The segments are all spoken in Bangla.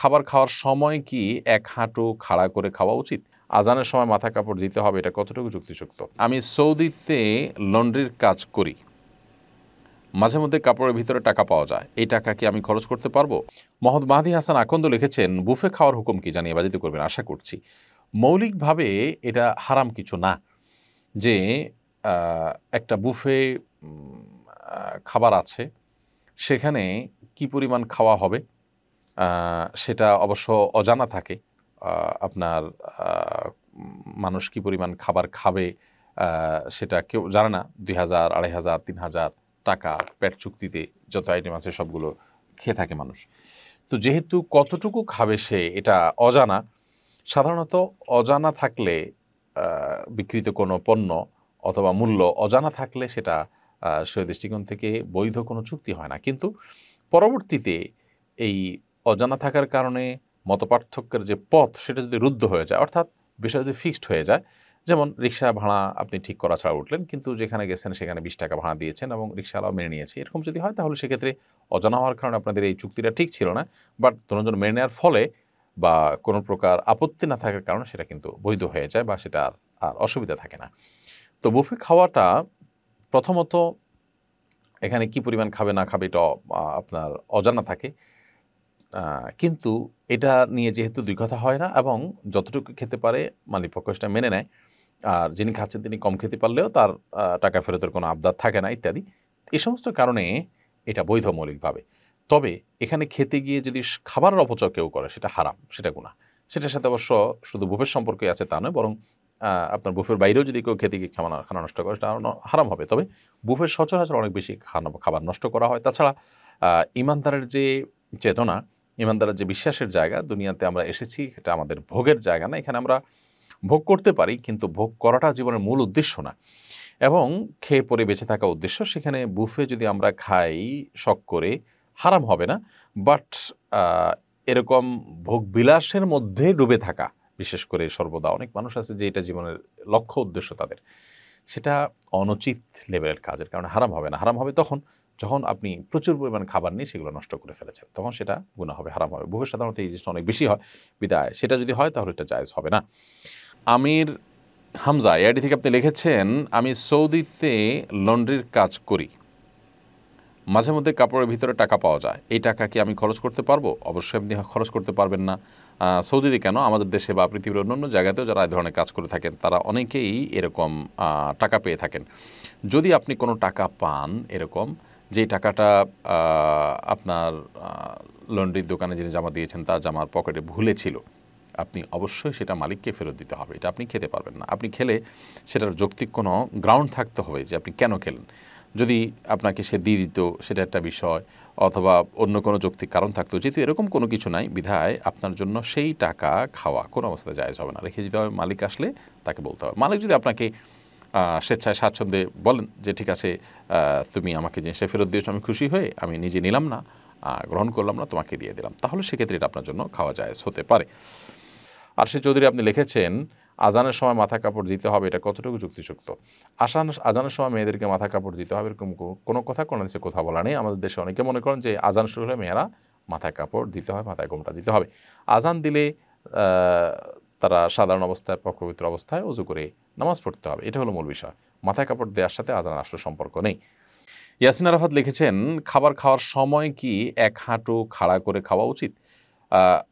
খাবার খাওয়ার সময় কি এক হাঁটু খাড়া করে খাওয়া উচিত আজানের সময় মাথা কাপড় দিতে হবে এটা কতটুকু যুক্তিযুক্ত আমি সৌদিতে লন্ড্রির কাজ করি মাঝে মধ্যে কাপড়ের ভিতরে টাকা পাওয়া যায় এই টাকা কি আমি খরচ করতে পারবো মোহাম্মদ মাহাদি হাসান আকন্দ লিখেছেন বুফে খাওয়ার হুকুম কি জানিয়ে বাজিতে করবেন আশা করছি মৌলিকভাবে এটা হারাম কিছু না যে একটা বুফে খাবার আছে সেখানে কি পরিমাণ খাওয়া হবে সেটা অবশ্য অজানা থাকে আপনার মানুষ কি পরিমাণ খাবার খাবে সেটা কেউ জানে না দুই হাজার আড়াই হাজার তিন হাজার টাকা প্যাট চুক্তিতে যত আইটেম আছে সবগুলো খেয়ে থাকে মানুষ তো যেহেতু কতটুকু খাবে সে এটা অজানা সাধারণত অজানা থাকলে বিকৃত কোনো পণ্য অথবা মূল্য অজানা থাকলে সেটা সে দৃষ্টিকোণ থেকে বৈধ কোনো চুক্তি হয় না কিন্তু পরবর্তীতে এই অজানা থাকার কারণে মতপার্থক্যের যে পথ সেটা যদি রুদ্ধ হয়ে যায় অর্থাৎ বিষয় যদি ফিক্সড হয়ে যায় যেমন রিক্সা ভাড়া আপনি ঠিক করা ছাড়া উঠলেন কিন্তু যেখানে গেছেন সেখানে বিশ টাকা ভাড়া দিয়েছেন এবং রিক্সাওয়ালাও মেনে নিয়েছে এরকম যদি হয় তাহলে সেক্ষেত্রে অজানা হওয়ার কারণে আপনাদের এই চুক্তিটা ঠিক ছিল না বাট দুজন মেনে নেওয়ার ফলে বা কোনো প্রকার আপত্তি না থাকার কারণে সেটা কিন্তু বৈধ হয়ে যায় বা সেটা আর আর অসুবিধা থাকে না তো বুফে খাওয়াটা প্রথমত এখানে কি পরিমাণ খাবে না খাবে এটা আপনার অজানা থাকে কিন্তু এটা নিয়ে যেহেতু দুই কথা হয় না এবং যতটুকু খেতে পারে মালিক পক্ষটা মেনে নেয় আর যিনি খাচ্ছেন তিনি কম খেতে পারলেও তার টাকা ফেরতের কোনো আবদার থাকে না ইত্যাদি এ সমস্ত কারণে এটা বৈধ মৌলিকভাবে তবে এখানে খেতে গিয়ে যদি খাবারের অপচয় কেউ করে সেটা হারাম সেটা গুণা সেটার সাথে অবশ্য শুধু বুফের সম্পর্কে আছে তা নয় বরং আপনার বুফের বাইরেও যদি কেউ খেতে গিয়ে খাওয়া খানা নষ্ট করে সেটা হারাম হবে তবে বুফের সচরাচর অনেক বেশি খাবার নষ্ট করা হয় তাছাড়া ইমানদারের যে চেতনা ইমানদারের যে বিশ্বাসের জায়গা দুনিয়াতে আমরা এসেছি এটা আমাদের ভোগের জায়গা না এখানে আমরা ভোগ করতে পারি কিন্তু ভোগ করাটা জীবনের মূল উদ্দেশ্য না এবং খেয়ে পরে বেঁচে থাকা উদ্দেশ্য সেখানে বুফে যদি আমরা খাই শখ করে হারাম হবে না বাট এরকম ভোগ বিলাসের মধ্যে ডুবে থাকা বিশেষ করে সর্বদা অনেক মানুষ আছে যে এটা জীবনের লক্ষ্য উদ্দেশ্য তাদের সেটা অনুচিত লেভেলের কাজের কারণে হারাম হবে না হারাম হবে তখন যখন আপনি প্রচুর পরিমাণ খাবার নিয়ে সেগুলো নষ্ট করে ফেলেছেন তখন সেটা গুণা হবে হারাম হবে বহু সাধারণত এই জিনিসটা অনেক বেশি হয় বিদায় সেটা যদি হয় তাহলে এটা জায়জ হবে না আমির হামজা এআইডি থেকে আপনি লিখেছেন আমি সৌদিতে লন্ড্রির কাজ করি মাঝে মধ্যে কাপড়ের ভিতরে টাকা পাওয়া যায় এই টাকা কি আমি খরচ করতে পারবো অবশ্যই আপনি খরচ করতে পারবেন না সৌদিতে কেন আমাদের দেশে বা পৃথিবীর অন্যান্য জায়গাতেও যারা এই ধরনের কাজ করে থাকেন তারা অনেকেই এরকম টাকা পেয়ে থাকেন যদি আপনি কোনো টাকা পান এরকম যে টাকাটা আপনার লন্ড্রির দোকানে যিনি জামা দিয়েছেন তার জামার পকেটে ভুলে ছিল আপনি অবশ্যই সেটা মালিককে ফেরত দিতে হবে এটা আপনি খেতে পারবেন না আপনি খেলে সেটার যৌক্তিক কোনো গ্রাউন্ড থাকতে হবে যে আপনি কেন খেলেন যদি আপনাকে সে দিয়ে দিত সেটা একটা বিষয় অথবা অন্য কোনো যৌক্তিক কারণ থাকতো যেহেতু এরকম কোনো কিছু নাই বিধায় আপনার জন্য সেই টাকা খাওয়া কোনো অবস্থাতে জায়জ হবে না রেখে দিতে হবে মালিক আসলে তাকে বলতে হবে মালিক যদি আপনাকে স্বেচ্ছায় স্বাচ্ছন্দ্যে বলেন যে ঠিক আছে তুমি আমাকে জিনিসটা ফেরত দিয়েছো আমি খুশি হয়ে আমি নিজে নিলাম না গ্রহণ করলাম না তোমাকে দিয়ে দিলাম তাহলে সেক্ষেত্রে এটা আপনার জন্য খাওয়া যায় হতে পারে আর সে চৌধুরী আপনি লিখেছেন আজানের সময় মাথা কাপড় দিতে হবে এটা কতটুকু যুক্তিযুক্ত আসান আজানের সময় মেয়েদেরকে মাথা কাপড় দিতে হবে এরকম কোনো কথা কোনো দেশে কথা বলা নেই আমাদের দেশে অনেকে মনে করেন যে আজান শুরু হলে মেয়েরা মাথা কাপড় দিতে হয় মাথায় ঘুমটা দিতে হবে আজান দিলে তারা সাধারণ অবস্থায় পবিত্র অবস্থায় উজু করে নামাজ পড়তে হবে এটা হলো মূল বিষয় মাথায় কাপড় দেওয়ার সাথে আজান আসলে সম্পর্ক নেই ইয়াসিন আরাফাত লিখেছেন খাবার খাওয়ার সময় কি এক হাঁটু খাড়া করে খাওয়া উচিত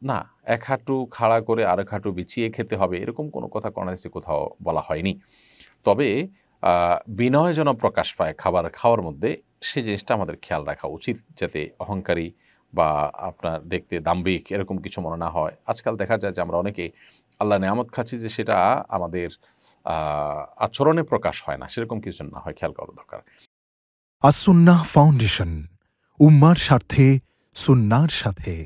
না এক হাঁটু খাড়া করে আরেক হাঁটু বিছিয়ে খেতে হবে এরকম কোনো কথা কর্ণাদেশে কোথাও বলা হয়নি তবে বিনয় যেন প্রকাশ পায় খাবার খাওয়ার মধ্যে সে জিনিসটা আমাদের খেয়াল রাখা উচিত যাতে অহংকারী বা আপনার দেখতে দাম্ভিক এরকম কিছু মনে না হয় আজকাল দেখা যায় যে আমরা অনেকে আল্লাহ নেয়ামত খাচ্ছি যে সেটা আমাদের আচরণে প্রকাশ হয় না সেরকম কিছু না হয় খেয়াল করা দরকার আসুন্না ফাউন্ডেশন উম্মার স্বার্থে সুন্নার সাথে